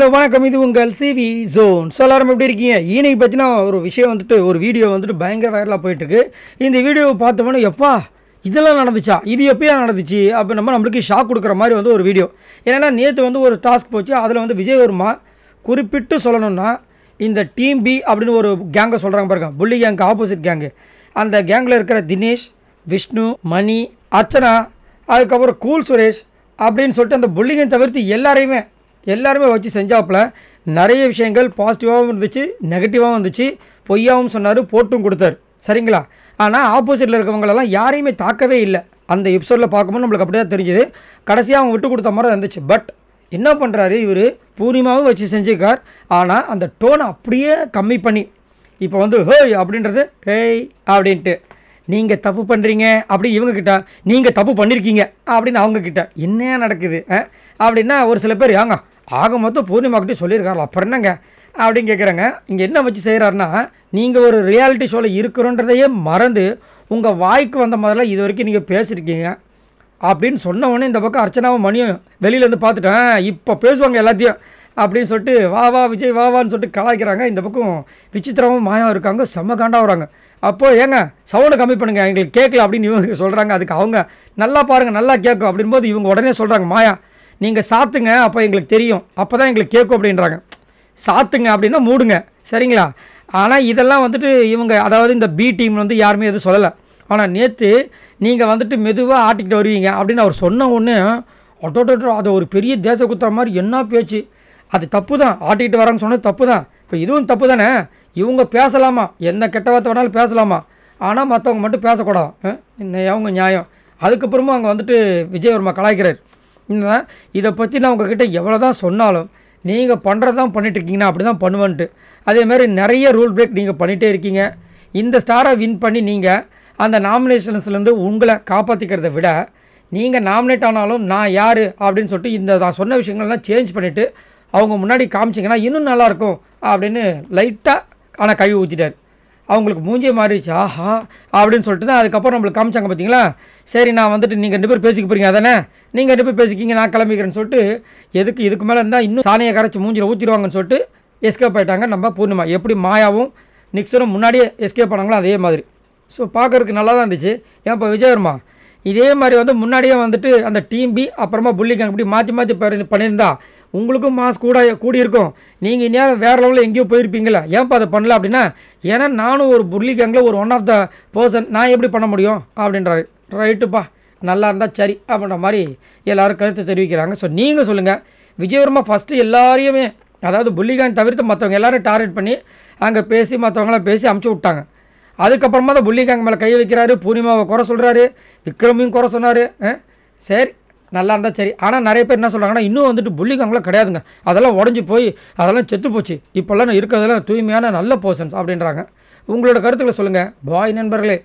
hello வணக்கம் இது உங்கள் சிவி ஜோன் ஸோ எல்லாரும் எப்படி இருக்கீங்க இன்னைக்கு பார்த்தீங்கன்னா ஒரு விஷயம் வந்துட்டு ஒரு வீடியோ வந்துட்டு பயங்கர வைரலாக போயிட்டுருக்கு இந்த வீடியோவை பார்த்தோம்னா எப்பா இதெல்லாம் நடந்துச்சா இது எப்பயா நடந்துச்சு அப்போ நம்ம நம்மளுக்கு ஷாக் கொடுக்குற மாதிரி வந்து ஒரு வீடியோ ஏன்னா நேற்று வந்து ஒரு டாஸ்க் போச்சு அதில் வந்து விஜய் வருமா குறிப்பிட்டு சொல்லணும்னா இந்த டீம் பி அப்படின்னு ஒரு கேங்கை சொல்கிறாங்க பாருங்க புள்ளி கேங்கு ஆப்போசிட் கேங்கு அந்த கேங்கில் இருக்கிற தினேஷ் விஷ்ணு மணி அர்ச்சனா அதுக்கப்புறம் கூல் சுரேஷ் அப்படின்னு சொல்லிட்டு அந்த புள்ளிங்கை தவிர்த்து எல்லாரையுமே எல்லாருமே வச்சு செஞ்சாப்புல நிறைய விஷயங்கள் பாசிட்டிவாகவும் இருந்துச்சு நெகட்டிவாகவும் இருந்துச்சு பொய்யாகவும் சொன்னார் போட்டும் கொடுத்தாரு சரிங்களா ஆனால் ஆப்போசிட்டில் இருக்கிறவங்களெல்லாம் யாரையுமே தாக்கவே இல்லை அந்த எபிசோடில் பார்க்கும்போது நம்மளுக்கு அப்படி தான் தெரிஞ்சுது கடைசியாக அவங்க விட்டு கொடுத்த மாதிரி இருந்துச்சு பட் என்ன பண்ணுறாரு இவர் பூர்ணிமாவும் வச்சு செஞ்சுருக்கார் ஆனால் அந்த டோனை அப்படியே கம்மி பண்ணி இப்போ வந்து ஹேய் அப்படின்றது ஹேய் அப்படின்ட்டு நீங்கள் தப்பு பண்ணுறீங்க அப்படி இவங்கக்கிட்ட நீங்கள் தப்பு பண்ணியிருக்கீங்க அப்படின்னு அவங்கக்கிட்ட என்ன நடக்குது அப்படின்னா ஒரு சில பேர் ஏங்க ஆக மொத்தம் பூர்ணிமாக்கிட்டே சொல்லியிருக்காரு அப்புறம் என்னங்க அப்படின்னு கேட்குறேங்க இங்கே என்ன வச்சு செய்கிறாருன்னா நீங்கள் ஒரு ரியாலிட்டி ஷோவில் இருக்கிறோன்றதையே மறந்து உங்கள் வாய்க்கு வந்த மாதிரிலாம் இது வரைக்கும் நீங்கள் பேசியிருக்கீங்க அப்படின்னு சொன்னவொடனே இந்த பக்கம் அர்ச்சனாவும் மணியும் வெளியிலேருந்து பார்த்துட்டேன் இப்போ பேசுவாங்க எல்லாத்தையும் அப்படின்னு சொல்லிட்டு வா வா விஜய் வா வான்னு சொல்லிட்டு கலாய்க்கிறாங்க இந்த பக்கம் விசித்திரமும் மாயம் இருக்காங்க செம்ம காண்டாக வராங்க அப்போது ஏங்க சவுண்டை கம்மி பண்ணுங்கள் எங்களுக்கு கேட்கல அப்படின்னு இவங்க சொல்கிறாங்க அதுக்கு அவங்க நல்லா பாருங்கள் நல்லா கேட்கும் அப்படின்போது இவங்க உடனே சொல்கிறாங்க மாயா நீங்கள் சாத்துங்க அப்போ எங்களுக்கு தெரியும் அப்போ தான் எங்களுக்கு கேட்கும் அப்படின்றாங்க சாத்துங்க அப்படின்னா மூடுங்க சரிங்களா ஆனால் இதெல்லாம் வந்துட்டு இவங்க அதாவது இந்த பி டீம் வந்து யாருமே எதுவும் சொல்லலை ஆனால் நேற்று நீங்கள் வந்துட்டு மெதுவாக ஆட்டிக்கிட்டு வருவீங்க அப்படின்னு அவர் சொன்ன ஒன்று அட்டோட்டோ அதை ஒரு பெரிய தேச குத்துற மாதிரி என்ன பேச்சு அது தப்பு தான் ஆட்டிக்கிட்டு வரேன்னு சொன்னது தப்பு தான் இப்போ இதுவும் தப்பு தானே இவங்க பேசலாமா எந்த கெட்ட வார்த்தை வேணாலும் பேசலாமா ஆனால் மற்றவங்க மட்டும் பேசக்கூடாது அவங்க நியாயம் அதுக்கப்புறமும் அங்கே வந்துட்டு விஜயவர்மா கலாய்க்கிறார் இதை பற்றி நான் உங்ககிட்ட எவ்வளோ தான் சொன்னாலும் நீங்கள் பண்ணுறது தான் பண்ணிட்டுருக்கீங்கன்னா அப்படி தான் பண்ணுவேன்ட்டு அதேமாதிரி நிறைய ரூல் பிரேக் நீங்கள் பண்ணிகிட்டே இருக்கீங்க இந்த ஸ்டாரை வின் பண்ணி நீங்கள் அந்த நாமினேஷன்ஸ்லேருந்து உங்களை காப்பாற்றிக்கிறத விட நீங்கள் நாமினேட் ஆனாலும் நான் யார் அப்படின்னு சொல்லிட்டு இந்த நான் சொன்ன விஷயங்கள்லாம் சேஞ்ச் பண்ணிவிட்டு அவங்க முன்னாடி காமிச்சிங்கன்னா இன்னும் நல்லாயிருக்கும் அப்படின்னு லைட்டாக ஆனால் கழுவி ஊற்றிட்டார் அவங்களுக்கு மூஞ்சே மாறிடுச்சு ஆஹா அப்படின்னு சொல்லிட்டு தான் அதுக்கப்புறம் நம்மளுக்கு காமிச்சாங்க பார்த்தீங்களா சரி நான் வந்துட்டு நீங்கள் ரெண்டு பேர் பேசிக்க போகிறீங்க அதானே நீங்கள் ரெண்டு பேர் பேசிக்கிங்க நான் கிளம்பிக்கிறேன்னு சொல்லிட்டு எதுக்கு இதுக்கு மேலே இருந்தால் இன்னும் சாணியை கரைச்சி மூஞ்சில் ஊற்றிடுவாங்கன்னு சொல்லிட்டு எஸ்கேப் ஆகிட்டாங்க நம்ம பூர்ணிமா எப்படி மாயாவும் நிக்சரும் முன்னாடியே எஸ்கேப் பண்ணாங்களோ அதே மாதிரி ஸோ பார்க்குறதுக்கு நல்லா தான் இருந்துச்சு ஏன் இப்போ விஜயவர்மா இதே மாதிரி வந்து முன்னாடியே வந்துட்டு அந்த டீம் பி அப்புறமா புள்ளிக்காங்க இப்படி மாற்றி மாற்றி பண்ணியிருந்தா உங்களுக்கும் மாஸ் கூட கூடியிருக்கும் நீங்கள் இனியாவது வேறு லெவலில் எங்கேயோ போயிருப்பீங்களா ஏன்ப்பா அதை பண்ணல அப்படின்னா ஏன்னா நானும் ஒரு புள்ளி ஒரு ஒன் ஆஃப் த பர்சன் நான் எப்படி பண்ண முடியும் அப்படின்றாரு ரைட்டுப்பா நல்லா இருந்தால் சரி அப்படின்ற மாதிரி எல்லோரும் கருத்து தெரிவிக்கிறாங்க ஸோ நீங்கள் சொல்லுங்கள் விஜயவர்மா ஃபஸ்ட்டு எல்லாரையுமே அதாவது புள்ளிகாங் தவிர்த்து மற்றவங்க எல்லோரும் டார்கெட் பண்ணி அங்கே பேசி மற்றவங்களாம் பேசி அமுச்சு விட்டாங்க அதுக்கப்புறமா தான் புள்ளிக்கங்க மேலே கை வைக்கிறாரு பூர்ணிமாவை குறை சொல்கிறாரு விக்ரமையும் குறை சொன்னார் சரி நல்லா இருந்தால் சரி ஆனால் நிறைய பேர் என்ன சொல்கிறாங்கன்னா இன்னும் வந்துட்டு புள்ளிகாங்களாம் கிடையாதுங்க அதெல்லாம் உடஞ்சி போய் அதெல்லாம் செத்து போச்சு இப்போல்லாம் இருக்கிறதெல்லாம் தூய்மையான நல்ல போர்ஷன்ஸ் அப்படின்றாங்க உங்களோட கருத்துக்களை சொல்லுங்கள் பாய் நண்பர்களே